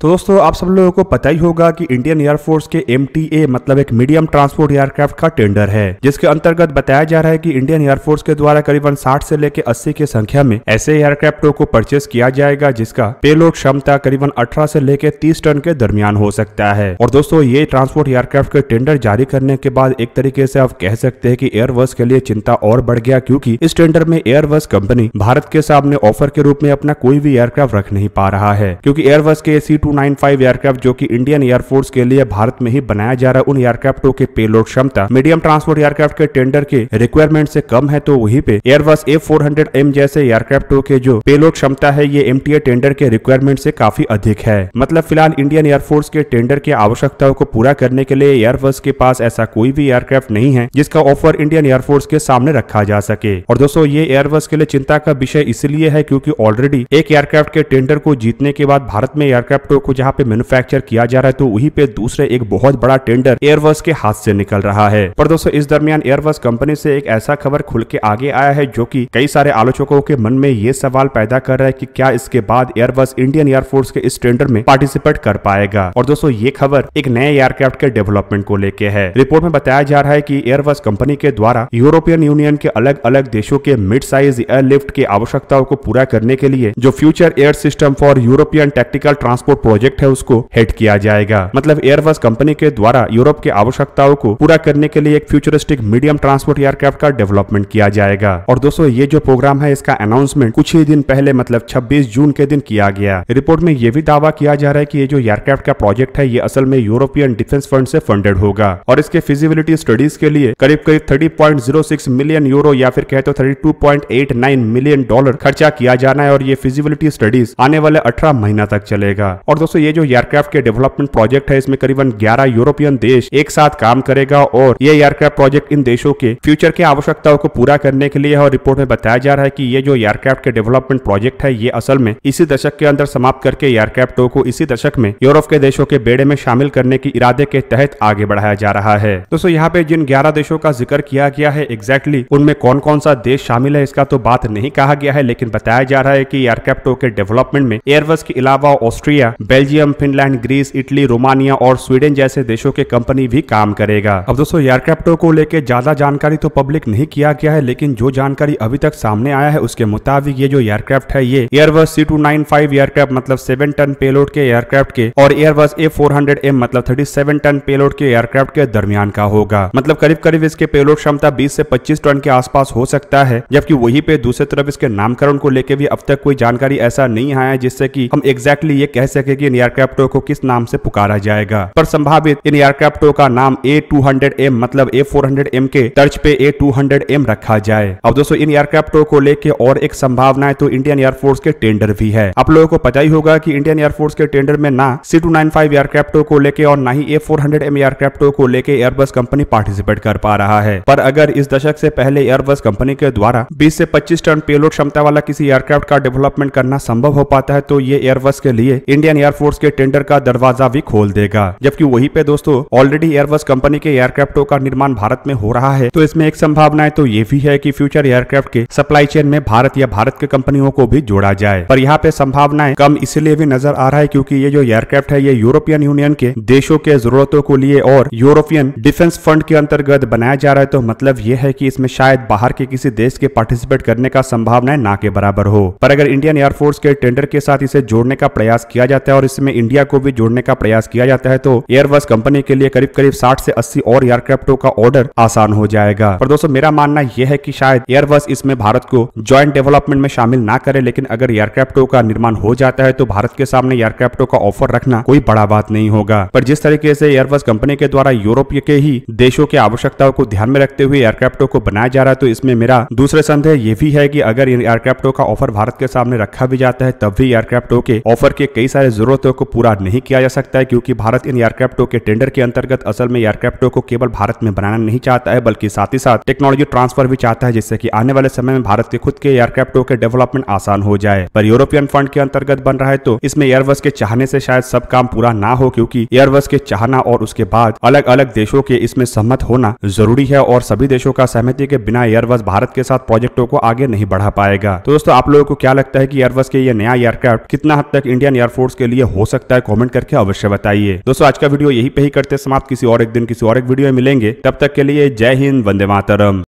तो दोस्तों आप सब लोगों को पता ही होगा कि इंडियन एयरफोर्स के एम मतलब एक मीडियम ट्रांसपोर्ट एयरक्राफ्ट का टेंडर है जिसके अंतर्गत बताया जा रहा है कि इंडियन एयरफोर्स के द्वारा करीबन 60 से लेकर 80 की संख्या में ऐसे एयरक्राफ्टों को परचेस किया जाएगा जिसका पेलोड क्षमता करीबन अठारह से लेकर तीस टन के दरमियान हो सकता है और दोस्तों ये ट्रांसपोर्ट एयरक्राफ्ट के टेंडर जारी करने के बाद एक तरीके से आप कह सकते हैं की एयरबस के लिए चिंता और बढ़ गया क्यूँकी इस टेंडर में एयरबस कंपनी भारत के सामने ऑफर के रूप में अपना कोई भी एयरक्राफ्ट रख नहीं पा रहा है क्यूँकी एयरबस के सी टू एयरक्राफ्ट जो कि इंडियन एयरफोर्स के लिए भारत में ही बनाया जा रहा है उन एयरक्राफ्टों के पेलोड क्षमता मीडियम ट्रांसपोर्ट एयरक्राफ्ट के टेंडर के रिक्वायरमेंट से कम है तो वहीं पे Airbus A four hundred M जैसे एयरक्राफ्टों के जो पेलोड क्षमता है ये एम टेंडर के रिक्वायरमेंट से काफी अधिक है मतलब फिलहाल इंडियन एयरफोर्स के टेंडर की आवश्यकताओं को पूरा करने के लिए एयरबस के पास ऐसा कोई भी एयरक्राफ्ट नहीं है जिसका ऑफर इंडियन एयरफोर्स के सामने रखा जा सके और दोस्तों ये एयरबस के लिए चिंता का विषय इसलिए है क्योंकि ऑलरेडी एक एयरक्राफ्ट के टेंडर को जीतने के बाद भारत में एयरक्राफ्ट वीडियो को जहाँ पे मैन्युफैक्चर किया जा रहा है तो वहीं पे दूसरे एक बहुत बड़ा टेंडर एयरबस के हाथ से निकल रहा है पर दोस्तों इस दरमियान एयरबस कंपनी से एक ऐसा खबर खुल के आगे आया है जो की कई सारे आलोचकों के मन में ये सवाल पैदा कर रहा है की क्या इसके बाद एयरबस इंडियन एयरफोर्स के इस टेंडर में पार्टिसिपेट कर पाएगा और दोस्तों ये खबर एक नए एयरक्राफ्ट के डेवलपमेंट को लेके है रिपोर्ट में बताया जा रहा है की एयरबस कंपनी के द्वारा यूरोपियन यूनियन के अलग अलग देशों के मिड साइज एयरलिफ्ट की आवश्यकताओं को पूरा करने के लिए जो future air system for European tactical transport project है उसको हेड किया जाएगा मतलब एयरबस कंपनी के द्वारा यूरोप की आवश्यकताओं को पूरा करने के लिए एक फ्यूचरिस्टिक मीडियम ट्रांसपोर्ट एयरक्राफ्ट का डेवलपमेंट किया जाएगा और दोस्तों ये जो प्रोग्राम है इसका अनाउंसमेंट कुछ ही दिन पहले मतलब छब्बीस जून के दिन किया गया रिपोर्ट में यह भी दावा किया जा रहा है की ये जो एयरक्राफ्ट का प्रोजेक्ट है ये असल में यूरोपियन डिफेंस फंड से फंडेड होगा और इसके फिजिबिलिटी स्टडीज के लिए करीब करीब थर्टी मिलियन यूरो या फिर तो point eight nine million dollar खर्चा किया जाना है और ये फिजिबिलिटी स्टडीज आने वाले अठारह महीना तक चलेगा और और दोस्तों ये जो एयरक्राफ्ट के डेवलपमेंट प्रोजेक्ट है इसमें करीबन ग्यारह यूरोपियन देश एक साथ काम करेगा और ये एयरक्राफ्ट प्रोजेक्ट इन देशों के फ्यूचर की आवश्यकताओं को पूरा करने के लिए और रिपोर्ट में बताया जा रहा है कि ये जो एयरक्राफ्ट के डेवलपमेंट प्रोजेक्ट है ये असल में इसी दशक के अंदर समाप्त करके एयरक्राफ्टों को इसी दशक में यूरोप के देशों के बेड़े में शामिल करने के इरादे के तहत आगे बढ़ाया जा रहा है दोस्तों यहाँ पे जिन ग्यारह देशों का जिक्र किया गया है एग्जैक्टली उनमें कौन कौन सा देश शामिल है इसका तो बात नहीं कहा गया है लेकिन बताया जा रहा है की एयरक्राफ्टों के डेवलपमेंट में एयरबस के अलावा Austria Belgium Finland Greece Italy Romania और स्वीडन जैसे देशों के कंपनी भी काम करेगा अब दोस्तों एयरक्राफ्टों को लेकर ज्यादा जानकारी तो पब्लिक नहीं किया गया है लेकिन जो जानकारी अभी तक सामने आया है उसके मुताबिक ये जो एयरक्राफ्ट है ये एयरबस सी एयरक्राफ्ट मतलब सेवन टन पेलोड के एयरक्राफ्ट के और एयरबस ए फोर मतलब थर्टी टन पेलोड के एयरक्राफ्ट के दरमियान का होगा मतलब करीब करीब इसके पेलोड क्षमता बीस से पच्चीस टन के आसपास हो सकता है जबकि वही पे दूसरी तरफ इसके नामकरण को लेकर भी अब तक कोई जानकारी ऐसा नहीं आया जिससे की हम एग्जैक्टली ये कह सके कि इन एयरक्राफ्टो को किस नाम से पुकारा जाएगा पर संभावित इन एयरक्राफ्टों का नाम ए टू मतलब ए फोर के तर्ज पे ए टू रखा जाए अब दोस्तों इन एयरक्राफ्टो को लेके और एक संभावना है तो इंडियन एयरफोर्स के टेंडर भी है आप लोगों को पता ही होगा की इंडियन एयरफोर्स के टेंडर में ना सी टू नाइन फाइव एयरक्राफ्टो को लेके और ना ही ए फोर हंड्रेड एम एयरक्राफ्टो को लेके एयरबस कंपनी पार्टिसिपेट कर पा रहा है पर अगर इस दशक से पहले एयरबस कंपनी के द्वारा बीस से पच्चीस टन पेलोड क्षमता वाला किसी एयरक्राफ्ट का डेवलपमेंट करना संभव हो पाता है तो ये एयरबस के लिए इंडियन एयर एयरफोर्स के टेंडर का दरवाजा भी खोल देगा जबकि वही पे दोस्तों ऑलरेडी एयरबस कंपनी के एयरक्राफ्टों का निर्माण भारत में हो रहा है तो इसमें एक संभावना है तो ये भी है की फ्यूचर एयरक्राफ्ट के सप्लाई चेन में भारत या भारत के कंपनियों को भी जोड़ा जाए पर यहाँ पे संभावनाएं कम इसलिए भी नजर आ रहा है क्योंकि ये जो एयरक्राफ्ट है ये यूरोपियन यूनियन के देशों के जरूरतों को लिए और यूरोपियन डिफेंस फंड के अंतर्गत बनाया जा रहा है तो मतलब ये है कि इसमें शायद बाहर के किसी देश के पार्टिसिपेट करने का संभावना ना के बराबर हो पर अगर इंडियन एयरफोर्स के टेंडर के साथ इसे जोड़ने का प्रयास किया जाता जाता है और इसमें इंडिया को भी जोड़ने का प्रयास किया जाता है तो एयरबस कंपनी के लिए करीब करीब साठ से अस्सी और एयरक्राफ्टों का ऑर्डर आसान हो जाएगा पर दोस्तों मेरा मानना यह है की शायद एयरबस इसमें भारत को ज्वाइंट डेवलपमेंट में शामिल ना करे लेकिन अगर एयरक्राफ्टों का निर्माण हो जाता है तो भारत के सामने एयरक्राफ्टों का ऑफर रखना कोई बड़ा बात नहीं होगा पर जिस तरीके से एयरबस कंपनी के द्वारा यूरोप के ही देशों की आवश्यकताओं को ध्यान में रखते हुए एयरक्राफ्टों को बनाया जा रहा है तो इसमें मेरा दूसरे संदेह ये भी है कि अगर एयरक्राफ्टों का ऑफर भारत के सामने रखा भी जाता है तब भी एयरक्राफ्टों के ऑफर के कई सारे ज़रूरतों को पूरा नहीं किया जा सकता है क्योंकि भारत इन एयरक्राफ्टों के टेंडर के अंतर्गत असल में एयरक्राफ्टों को केवल भारत में बनाना नहीं चाहता है बल्कि साथ ही साथ टेक्नोलॉजी ट्रांसफर भी चाहता है जिससे कि आने वाले समय में भारत के खुद के एयरक्राफ्टों के डेवलपमेंट आसान हो जाए पर यूरोपियन फंड के अंतर्गत बन रहा है तो इसमें एयरबस के चाहने से शायद सब काम पूरा ना हो क्योंकि एयरबस के चाहना और उसके बाद अलग अलग देशों के इसमें सहमत होना जरूरी है और सभी देशों का सहमति के बिना एयरबस भारत के साथ प्रोजेक्टों को आगे नहीं बढ़ा पाएगा तो दोस्तों आप लोगों को क्या लगता है कि एयरबस के ये नया एयरक्राफ्ट कितना हद तक इंडियन एयरफोर्स के लिए हो सकता है कॉमेंट करके अवश्य बताइए दोस्तों आज का वीडियो यही पे ही करते समाप्त किसी और एक दिन किसी और एक वीडियो में मिलेंगे तब तक के लिए जय हिंद वंदे मातरम